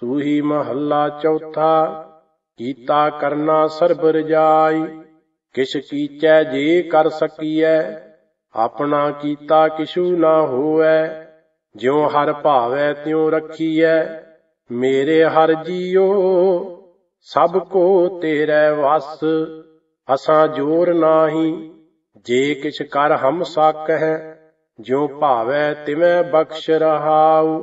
ਸੂਹੀ ਮਹੱਲਾ ਚੌਥਾ ਕੀਤਾ ਕਰਨਾ ਸਰਬ ਰਜਾਈ ਕਿਛ ਕੀਚੈ ਜੇ ਕਰ ਸਕੀਐ ਆਪਣਾ ਕੀਤਾ ਕਿਛੂ ਨਾ ਹੋਵੇ ਜਿਉ ਹਰ ਭਾਵੈ ਤਿਉ ਰਖੀਐ ਮੇਰੇ ਹਰ ਜੀਓ ਸਭ ਕੋ ਤੇਰੇ ਵਸ ਅਸਾਂ ਜੋਰ ਨਾਹੀ ਜੇ ਕਿਛ ਕਰ ਹਮ ਹੈ ਜਿਉ ਭਾਵੈ ਤਿਵੇਂ ਬਖਸ਼ ਰਹਾਉ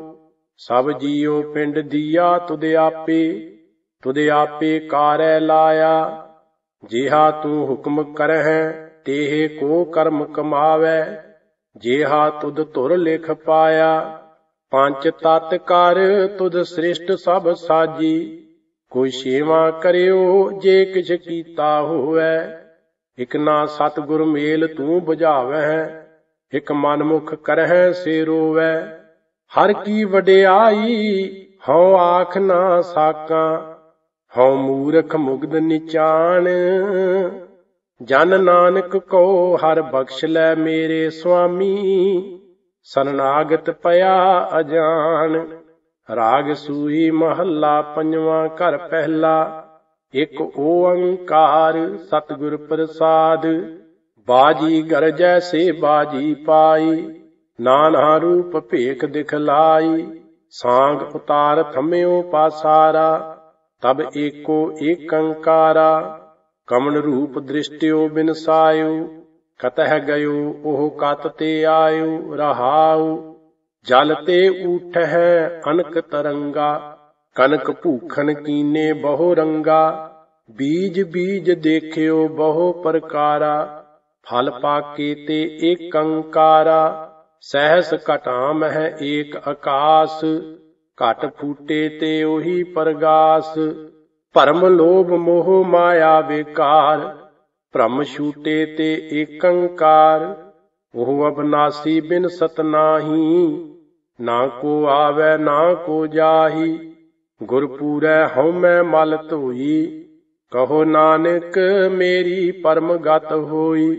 ਸਭ ਜੀਉ ਪਿੰਡ ਦੀਆ ਤੁਧ ਆਪੇ ਤੁਧ ਆਪੇ ਕਾਰੈ ਲਾਇਆ ਜਿਹਾ ਤੂੰ ਹੁਕਮ ਕਰਹਿ ਤੇਹ ਕੋ ਕਰਮ ਕਮਾਵੇ ਜਿਹਾ ਤੁਧ ਧੁਰ ਲਿਖ ਪਾਇਆ ਪੰਜ ਤਤ ਕਰ ਤੁਧ ਸ੍ਰਿਸ਼ਟ ਸਭ ਸਾਜੀ ਕੋਈ ਸੇਵਾ ਕਰਿਓ ਜੇ ਕਿਛ ਕੀਤਾ ਹੋਵੇ ਇਕ ਨਾ ਸਤਗੁਰ ਮੇਲ ਤੂੰ ਬੁਝਾਵੇ ਇਕ ਮਨਮੁਖ ਕਰਹਿ ਸੇ ਰੋਵੇ ਹਰ ਕੀ ਵਡਿਆਈ ਹਉ ਆਖ ਨਾ ਸਾਕਾਂ ਹਉ ਮੂਰਖ ਮੁਗਦ ਨਿਚਾਨ ਜਨ ਨਾਨਕ ਕੋ ਹਰ ਬਖਸ਼ ਲੈ ਮੇਰੇ ਸੁਆਮੀ ਸਰਨਾਗਤ ਪਿਆ ਅਜਾਨ ਰਾਗ ਸੂਈ ਮਹੱਲਾ ਪੰਜਵਾਂ ਘਰ ਪਹਿਲਾ ਇਕ ਓੰਕਾਰ ਸਤਿਗੁਰ ਪ੍ਰਸਾਦ ਬਾਜੀ ਗਰਜੈ ਸੇ ਬਾਜੀ ਪਾਈ ਨਾਨਾ ਰੂਪ ਭੇਖ ਦਿਖਲਾਈ ਸਾੰਗ ਉਤਾਰ ਥਮਿਓ ਪਾਸਾਰਾ ਤਬ ਏਕੋ ਏਕੰਕਾਰਾ ਕਮਨ ਰੂਪ ਦ੍ਰਿਸ਼ਟਿਓ ਬਿਨਸਾਇਓ ਕਤਹ ਗਇਓ ਉਹ ਕਤ ਤੇ ਆਇਓ ਰਹਾਉ ਜਲ ਤੇ ਉਠਹਿ ਅਨਕ ਤਰੰਗਾ ਕਨਕ ਭੂਖਨ ਕੀਨੇ ਬਹੁ ਰੰਗਾ ਬੀਜ ਬੀਜ ਦੇਖਿਓ ਬਹੁ ਪ੍ਰਕਾਰਾ ਫਲ ਪਾਕੇ ਤੇ ਏਕੰਕਾਰਾ ਸਹਿਸ ਘਟਾਮ ਹੈ ਏਕ ਆਕਾਸ ਘਟ ਫੂਟੇ ਤੇ ਉਹੀ ਪਰਗਾਸ ਭਰਮ ਲੋਭ ਮੋਹ ਮਾਇਆ ਵਿਕਾਰ ਭ੍ਰਮ ਛੂਟੇ ਤੇ ਏਕੰਕਾਰ ਉਹ ਅਬਨਾਸੀ ਬਿਨ ਸਤਨਾਹੀ ਨਾ ਕੋ ਆਵੇ ਨਾ ਕੋ ਜਾਹੀ ਗੁਰਪੂਰੈ ਮੈਂ ਮਲ ਧੋਈ ਕਹੋ ਨਾਨਕ ਮੇਰੀ ਪਰਮ ਗਤ ਹੋਈ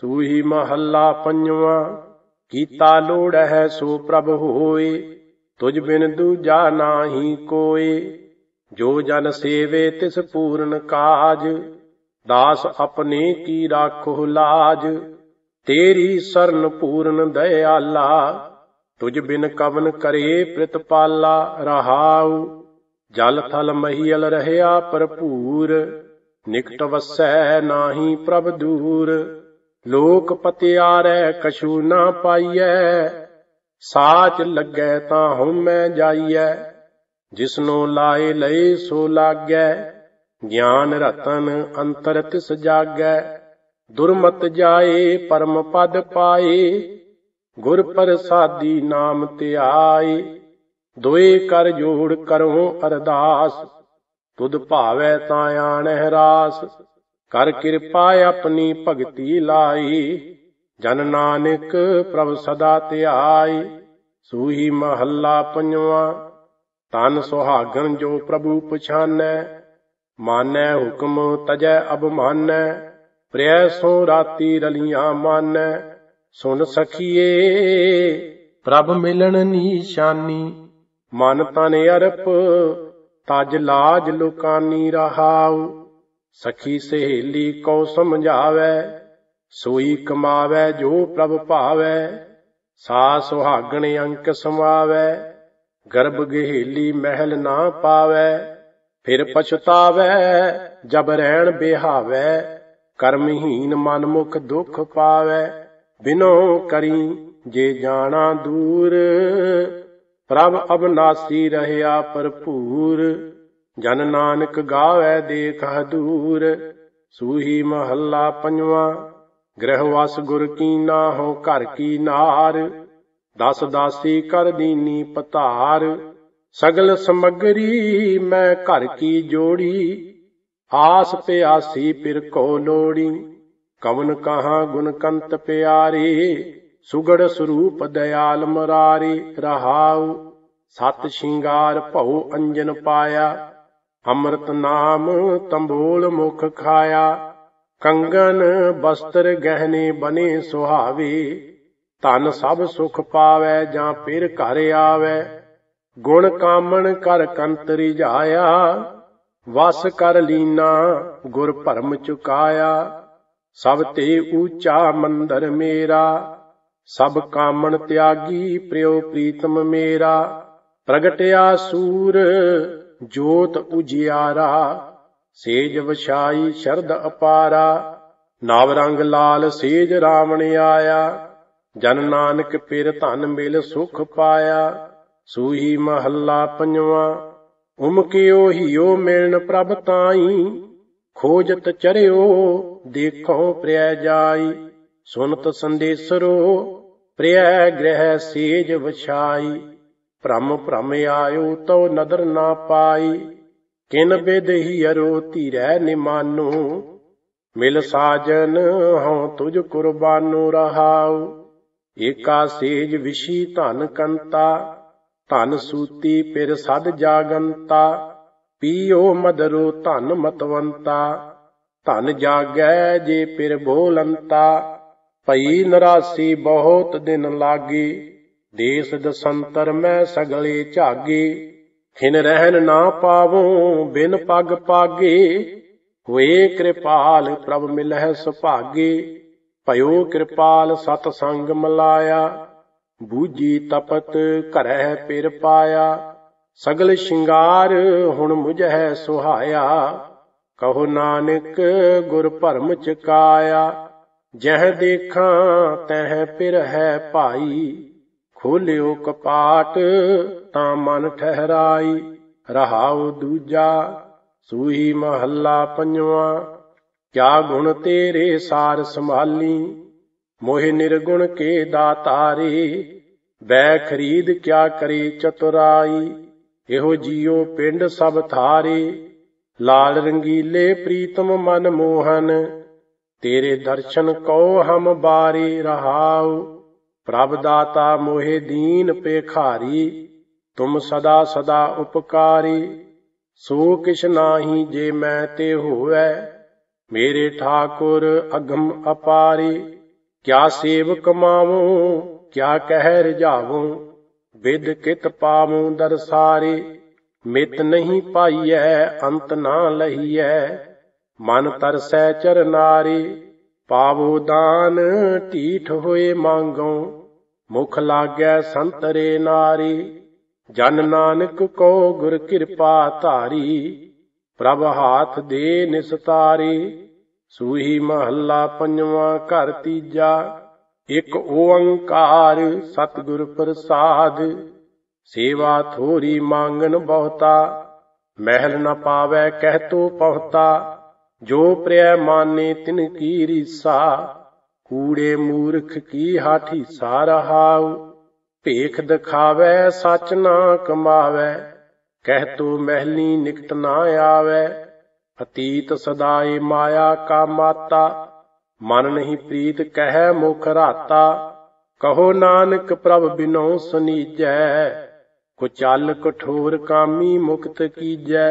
ਸੂਹੀ ਮਹੱਲਾ ਪੰਜਵਾਂ ਕੀਤਾ ਲੋੜ ਹੈ ਸੋ ਪ੍ਰਭ ਹੋਏ ਤੁਝ ਬਿਨ ਦੂਜਾ ਨਾਹੀ ਕੋਏ ਜੋ ਜਨ ਸੇਵੇ ਤਿਸ ਪੂਰਨ ਕਾਜ ਦਾਸ ਆਪਣੇ ਕੀ ਰਾਖੋ ਲਾਜ ਤੇਰੀ ਸਰਨ ਪੂਰਨ ਦਇਆਲਾ ਤੁਝ ਬਿਨ ਕਵਨ ਕਰੇ ਪ੍ਰਿਤਪਾਲਾ ਰਹਾਉ ਜਲ ਥਲ ਮਹੀਲ ਰਹਿਆ ਭਰਪੂਰ ਨਿਕਟ ਵਸੈ ਨਾਹੀ ਪ੍ਰਭ ਦੂਰ ਲੋਕ ਪਤਿਆਰੈ ਕਛੂ ਨਾ ਪਾਈਐ ਸਾਚ ਲੱਗੈ ਤਾਂ ਹਉਮੈ ਜਾਈਐ ਜਿਸਨੋ ਲਾਏ ਲਈ ਸੋ ਲਾਗੈ ਗਿਆਨ ਰਤਨ ਅੰਤਰ ਤਿਸ ਜਾਗੈ ਦੁਰਮਤ ਜਾਏ ਪਰਮ ਪਦ ਪਾਏ ਗੁਰ ਪ੍ਰਸਾਦੀ ਨਾਮ ਧਿਆਈ ਦੁਏ ਕਰ ਜੋੜ ਕਰਹੁ ਅਰਦਾਸ ਤੁਧ ਭਾਵੈ ਤਾਂ ਆਣਹਿ ਰਾਸ ਕਰ ਕਿਰਪਾ ਆਪਣੀ ਭਗਤੀ ਲਾਈ ਜਨ ਨਾਨਕ ਪ੍ਰਭ ਸਦਾ ਧਿਆਈ ਸੂਹੀ ਮਹੱਲਾ ਪੰਜਵਾ ਤਨ ਸੁਹਾਗਣ ਜੋ ਪ੍ਰਭੂ ਪਛਾਨੈ ਮਾਨੈ ਹੁਕਮ ਤਜੈ ਅਬਮਾਨੈ ਪ੍ਰਿਆ ਸੋ ਰਾਤੀ ਰਲੀਆਂ ਮਾਨੈ ਸੁਣ ਸਖੀਏ ਪ੍ਰਭ ਮਿਲਣ ਨੀਸ਼ਾਨੀ ਮਨ ਤਨ ਅਰਪ ਤਜ ਲਾਜ ਲੋਕਾਨੀ ਰਹਾਉ ਸਖੀ ਸਹੇਲੀ ਕੋ ਸਮਝਾਵੇ ਸੋਈ ਕਮਾਵੇ ਜੋ ਪ੍ਰਭ ਭਾਵੇ ਸਾ ਸੁਹਾਗਣ ਅੰਕ ਸਮਾਵੇ ਗਰਭ ਗਹਿਲੀ ਮਹਿਲ ਨਾ ਪਾਵੇ ਫਿਰ ਪਛਤਾਵੇ ਜਬ ਰਹਿਣ ਬਿਹਾਵੇ ਕਰਮਹੀਨ ਮਨਮੁਖ ਦੁਖ ਪਾਵੇ ਬਿਨੋ ਕਰੀ ਜੇ ਜਾਣਾ ਦੂਰ ਪ੍ਰਭ ਅਬਨਾਸੀ ਰਹਿਆ ਭਰਪੂਰ ਜਨ ਨਾਨਕ ਗਾਵੇ ਦੇਖਾ ਦੂਰ ਸੂਹੀ ਮਹੱਲਾ ਪੰਜਵਾ ਗ੍ਰਹਿ ਵਾਸ ਗੁਰ ਨਾ ਹੋ ਘਰ ਕੀ ਨਾਰ ਦਸ ਦਾਸੀ ਕਰ ਦੀਨੀ ਪਤਾਰ ਸਗਲ ਸਮਗਰੀ ਮੈਂ ਘਰ ਕੀ ਜੋੜੀ ਆਸ ਪਿਆਸੀ ਪਿਰ ਕੋ ਲੋੜੀ ਕਵਨ ਕਹਾ ਗੁਣ ਕੰਤ ਪਿਆਰੇ ਸੁਗੜ ਸਰੂਪ ਦਇਆਲ ਮਰਾਰੀ ਰਹਾਉ ਸਤ ਸ਼ਿੰਗਾਰ ਭਉ ਅੰਜਨ ਪਾਇਆ ਅੰਮ੍ਰਿਤ ਨਾਮ ਤੰਬੂਲ ਮੁਖ ਖਾਇਆ ਕੰਗਨ ਬਸਤਰ ਗਹਿਨੇ ਬਨੇ ਸੁਹਾਵੇ ਤਨ ਸਭ ਸੁਖ ਪਾਵੇ ਜਾਂ ਫਿਰ ਘਰ ਆਵੇ ਗੁਣ ਕਾਮਣ ਕਰ ਕੰਤਰੀ ਜਾਇਆ ਵਸ ਕਰ ਲੀਨਾ ਗੁਰ ਭਰਮ ਚੁਕਾਇਆ ਸਭ ਤੇ ਊਚਾ ਮੰਦਰ ਮੇਰਾ ਸਭ ਕਾਮਣ ਤਿਆਗੀ ਪ੍ਰਿਓ ਪ੍ਰੀਤਮ ਮੇਰਾ ਪ੍ਰਗਟਿਆ ਸੂਰ ਜੋਤ ਉਜਿਆਰਾ ਸੇਜ ਵਿਛਾਈ ਸ਼ਰਦ ਅਪਾਰਾ ਨਾਵ ਰੰਗ ਲਾਲ ਸੇਜ ਰਾਵਣ ਆਇਆ ਜਨ ਨਾਨਕ ਪਿਰ ਧਨ ਮਿਲ ਸੁਖ ਪਾਇਆ ਸੂਹੀ ਮਹੱਲਾ ਪੰਜਵਾ ਉਮਕਿਓ ਹਿਓ ਮਿਲਣ ਪ੍ਰਭ ਤਾਈ ਖੋਜਤ ਚਰਿਓ ਦੇਖੋ ਪ੍ਰਿਆ ਜਾਈ ਸੁਨਤ ਸੰਦੇਸਰੋ ਪ੍ਰਿਆ ਗ੍ਰਹਿ ਸੇਜ ਵਿਛਾਈ ਭ੍ਰਮ ਭ੍ਰਮ ਆਇਓ ਤਉ ਨਦਰ ਨਾ ਪਾਈ ਕਿਨ ਬੇਦਹੀ ਅਰੋ ਧੀਰੈ ਨਿਮਾਨੂ ਮਿਲ ਸਾਜਨ ਹਉ ਤੁਜ ਕੁਰਬਾਨੂ ਰਹਾਉ ਏਕਾ ਸੇਜ ਵਿਸ਼ੀ ਧਨ ਕੰਤਾ ਧਨ ਸੂਤੀ ਪਿਰ ਸਦ ਜਾਗੰਤਾ ਪੀਓ ਮਦਰੋ ਧਨ ਮਤਵੰਤਾ ਧਨ ਜਾਗੈ ਜੇ ਪਿਰ ਬੋਲੰਤਾ ਭਈ ਨਰਾਸੀ ਬਹੁਤ ਦਿਨ ਲਾਗੀ ਦੇਸ ਦਸੰਤਰ ਮੈਂ ਸਗਲੇ ਝਾਗੇ ਖਿਨ ਰਹਿਨ ਨਾ ਪਾਵੋ ਬਿਨ ਪਗ ਪਾਗੇ ਹੋਏ ਕਿਰਪਾਲ ਪ੍ਰਭ ਮਿਲਹਿ ਸੁਭਾਗੇ ਭਇਓ ਕਿਰਪਾਲ ਸਤ ਸੰਗ ਮਲਾਇਆ ਬੂਜੀ ਤਪਤ ਘਰਹਿ ਪਿਰ ਪਾਇਆ ਸਗਲ ਸ਼ਿੰਗਾਰ ਹੁਣ ਮੁਝੈ ਸੁਹਾਇਆ ਕਹੋ ਨਾਨਕ ਗੁਰ ਭਰਮ ਚਕਾਇਆ ਜਹ ਦੇਖਾਂ ਤਹ ਪਿਰ ਹੈ ਭਾਈ ਖੋਲਿਓ ਕਪਾਟ ਤਾਂ ਮਨ ਠਹਿਰਾਈ ਰਹਾਉ ਦੂਜਾ ਸੂਹੀ ਮਹੱਲਾ ਪੰਜਵਾ ਕਿਆ ਗੁਣ ਤੇਰੇ ਸਾਰ ਸੰਭਾਲੀ ਮੋਹਿ ਨਿਰਗੁਣ ਕੇ ਦਾਤਾਰੇ ਬੈ ਖਰੀਦ ਕਿਆ ਕਰੇ ਚਤੁਰਾਈ ਇਹੋ ਜੀਉ ਪਿੰਡ ਸਭ ਥਾਰੇ ਲਾਲ ਰੰਗੀਲੇ ਪ੍ਰੀਤਮ ਮਨ ਮੋਹਨ ਤੇਰੇ ਦਰਸ਼ਨ ਕੋ ਹਮ ਬਾਰੇ ਰਹਾਉ ਪ੍ਰਭ ਦਾਤਾ ਮੋਹਿ ਦੀਨ ਪੇਖਾਰੀ ਤੁਮ ਸਦਾ ਸਦਾ ਉਪਕਾਰੀ ਸੋ ਕਿਛ ਨਾਹੀ ਜੇ ਮੈਂ ਤੇ ਹੋਵੈ ਮੇਰੇ ਠਾਕੁਰ ਅਗਮ ਅਪਾਰੀ ਕਿਆ ਸੇਵ ਕਮਾਵੂੰ ਕਿਆ ਕਹਿ ਰਜਾਵੂ ਵਿਦ ਕਿਤ ਪਾਵੂ ਦਰਸਾਰੇ ਮਿਤ ਨਹੀਂ ਪਾਈਐ ਅੰਤ ਨਾ ਲਈਐ ਮਨ ਤਰਸੈ ਚਰਨਾਰੀ ਪਾਵੋ ਦਾਨ ਢੀਠ ਹੋਏ ਮੰਗੋ ਮੁਖ ਲਾਗੈ ਸੰਤਰੇ ਨਾਰੀ ਜਨ ਨਾਨਕ ਕੋ ਗੁਰ ਕਿਰਪਾ ਧਾਰੀ ਪ੍ਰਭ ਹਾਥ ਦੇ ਨਿਸਤਾਰੀ ਸੂਹੀ ਮਹੱਲਾ ਪੰਜਵਾਂ ਘਰ ਤੀਜਾ ਇਕ ਓੰਕਾਰ ਸਤਿਗੁਰ ਪ੍ਰਸਾਦ ਸੇਵਾ ਥੋਰੀ ਮੰਗਨ ਬਹੁਤਾ ਮਹਿਲ ਨ ਪਾਵੇ ਕਹਿ ਤੋ ਪਹੁਤਾ ਜੋ ਪ੍ਰਿਆ ਮਾਨੇ ਤਿਨ ਕੀ ਰੀਸਾ ਕੂੜੇ ਮੂਰਖ ਕੀ ਹਾਠੀ ਸਾਰਹਾਉ ਭੇਖ ਦਿਖਾਵੇ ਸੱਚ ਨਾ ਕਮਾਵੇ ਕਹਿ ਤੂ ਮਹਿਲੀ ਨਿਕਟ ਨਾ ਆਵੇ ਅਤੀਤ ਸਦਾਏ ਮਾਇਆ ਕਾ ਮਾਤਾ ਮਨ ਨਹੀਂ ਪ੍ਰੀਤ ਕਹਿ ਮੁਖ ਰਾਤਾ ਕਹੋ ਨਾਨਕ ਪ੍ਰਭ ਬਿਨੋ ਸੁਨੀਜੈ ਕੁਚਲ ਕਠੋਰ ਕਾਮੀ ਮੁਕਤ ਕੀਜੈ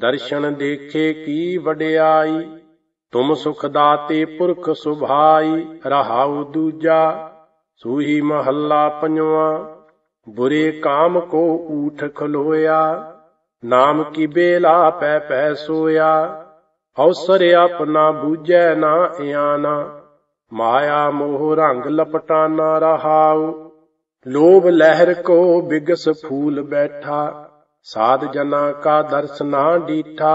ਦਰਸ਼ਨ ਦੇਖੇ ਕੀ ਵਡਿਆਈ ਤੁਮ ਸੁਖ ਦਾਤੇ ਪੁਰਖ ਸੁਭਾਈ ਰਹਾਉ ਦੂਜਾ ਸੂਹੀ ਮਹੱਲਾ ਪੰਜਵਾ ਬੁਰੇ ਕਾਮ ਕੋ ਊਠ ਖਲੋਇਆ ਨਾਮ ਕੀ ਬੇਲਾ ਪੈ ਪੈ ਸੋਇਆ ਔਸਰ ਆਪਣਾ ਬੂਝੈ ਨਾ ਇਆਨਾ ਮਾਇਆ ਮੋਹ ਰੰਗ ਲਪਟਾਨਾ ਰਹਾਉ ਲੋਭ ਲਹਿਰ ਕੋ ਬਿਗਸ ਫੂਲ ਬੈਠਾ ਸਾਧ ਜਨਾ ਕਾ ਦਰਸਨਾ ਡੀਠਾ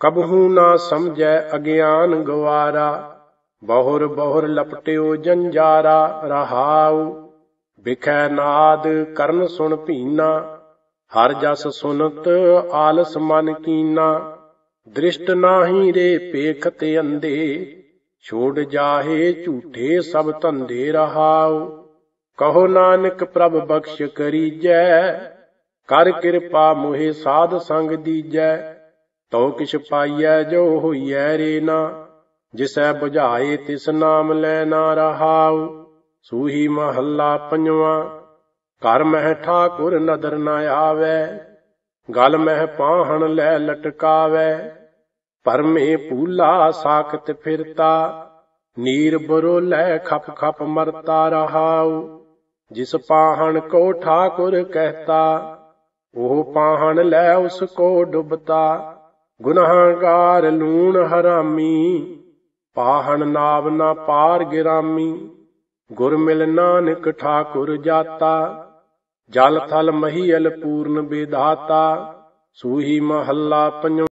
ਕਬਹੂ ਨਾ ਸਮਝੈ ਅਗਿਆਨ ਗਵਾਰਾ ਬਹੁਰ ਬਹੁਰ ਲਪਟਿਓ ਜੰਜਾਰਾ ਰਹਾਉ ਵਿਖੈ ਨਾਦ ਕਰਨ ਸੁਣ ਭੀਨਾ ਹਰ ਜਸ ਸੁਨਤ ਆਲਸ ਮਨ ਕੀਨਾ ਦ੍ਰਿਸ਼ਟ ਨਾਹੀ ਰੇ ਪੇਖ ਤੇ ਅੰਦੇ ਛੋੜ ਜਾਹੇ ਝੂਠੇ ਸਭ ਧੰਦੇ ਰਹਾਉ ਕਹੋ ਨਾਨਕ ਪ੍ਰਭ ਬਖਸ਼ ਕਰੀਜੈ ਕਰ ਕਿਰਪਾ ਮੋਹਿ ਸਾਧ ਸੰਗ ਦੀਜੈ ਤਉ ਕਿਛ ਪਾਈਐ ਜੋ ਹੋਈਐ ਰੇਨਾ ਜਿਸੈ 부ਝਾਏ ਤਿਸ ਨਾਮ ਲੈ ਨਾ ਰਹਾਉ ਸੂਹੀ ਮਹੱਲਾ ਪੰਜਵਾ ਘਰ ਮਹਿ ਠਾਕੁਰ ਨਦਰ ਨ ਆਵੇ ਗਲ ਮਹਿ ਪਾਹਣ ਲੈ ਲਟਕਾਵੇ ਪਰਮੇ ਪੂਲਾ ਸਾਖਤ ਫਿਰਤਾ ਨੀਰ ਬਰੋ ਲੈ ਖਪ ਖਪ ਮਰਤਾ ਰਹਾਉ ਜਿਸ ਪਾਹਣ ਕੋ ਠਾਕੁਰ ਕਹਤਾ ਉਹ ਪਾਹਣ ਲੈ ਉਸ ਕੋ ਡੁਬਤਾ ਗੁਨਾਹਗਾਰ ਲੂਣ ਹਰਾਮੀ ਪਾਹਣ ਨਾਵ ਨਾ ਪਾਰ ਗਿਰਾਮੀ ਗੁਰ ਮਿਲ ਨਾਨਕ ਠਾਕੁਰ ਜਾਤਾ ਜਲ ਥਲ ਮਹੀਲ ਪੂਰਨ ਬੇਦਾਤਾ ਸੂਹੀ ਮਹੱਲਾ ਪੰਜ